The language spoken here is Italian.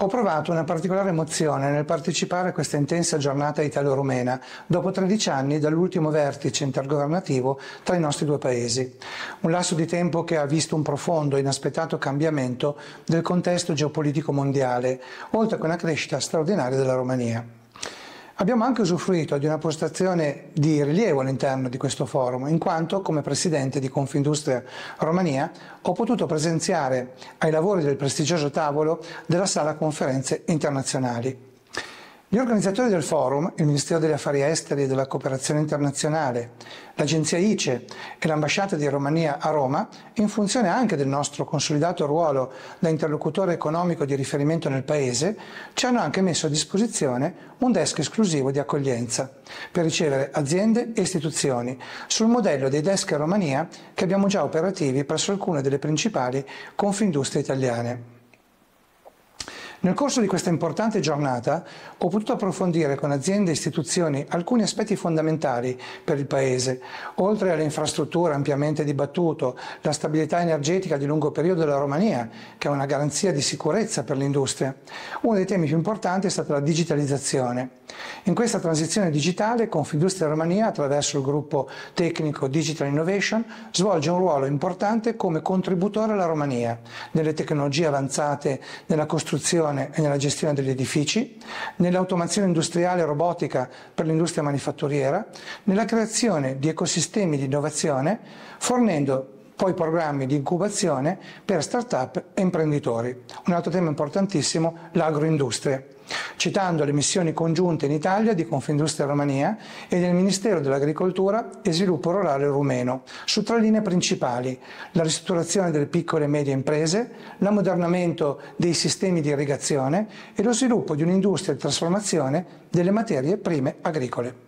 Ho provato una particolare emozione nel partecipare a questa intensa giornata italo-rumena, dopo 13 anni dall'ultimo vertice intergovernativo tra i nostri due paesi. Un lasso di tempo che ha visto un profondo e inaspettato cambiamento del contesto geopolitico mondiale, oltre che una crescita straordinaria della Romania. Abbiamo anche usufruito di una postazione di rilievo all'interno di questo forum, in quanto come presidente di Confindustria Romania ho potuto presenziare ai lavori del prestigioso tavolo della sala conferenze internazionali. Gli organizzatori del forum, il Ministero degli Affari Esteri e della Cooperazione Internazionale, l'Agenzia ICE e l'Ambasciata di Romania a Roma, in funzione anche del nostro consolidato ruolo da interlocutore economico di riferimento nel Paese, ci hanno anche messo a disposizione un desk esclusivo di accoglienza per ricevere aziende e istituzioni, sul modello dei desk a Romania che abbiamo già operativi presso alcune delle principali confindustrie italiane. Nel corso di questa importante giornata ho potuto approfondire con aziende e istituzioni alcuni aspetti fondamentali per il Paese, oltre alle infrastrutture ampiamente dibattuto, la stabilità energetica di lungo periodo della Romania, che è una garanzia di sicurezza per l'industria. Uno dei temi più importanti è stata la digitalizzazione. In questa transizione digitale Confindustria Romania, attraverso il gruppo tecnico Digital Innovation, svolge un ruolo importante come contributore alla Romania nelle tecnologie avanzate, nella costruzione costruzione e nella gestione degli edifici, nell'automazione industriale e robotica per l'industria manifatturiera, nella creazione di ecosistemi di innovazione, fornendo poi programmi di incubazione per start-up e imprenditori. Un altro tema importantissimo, l'agroindustria citando le missioni congiunte in Italia di Confindustria Romania e del Ministero dell'Agricoltura e Sviluppo Rurale Rumeno, su tre linee principali, la ristrutturazione delle piccole e medie imprese, l'ammodernamento dei sistemi di irrigazione e lo sviluppo di un'industria di trasformazione delle materie prime agricole.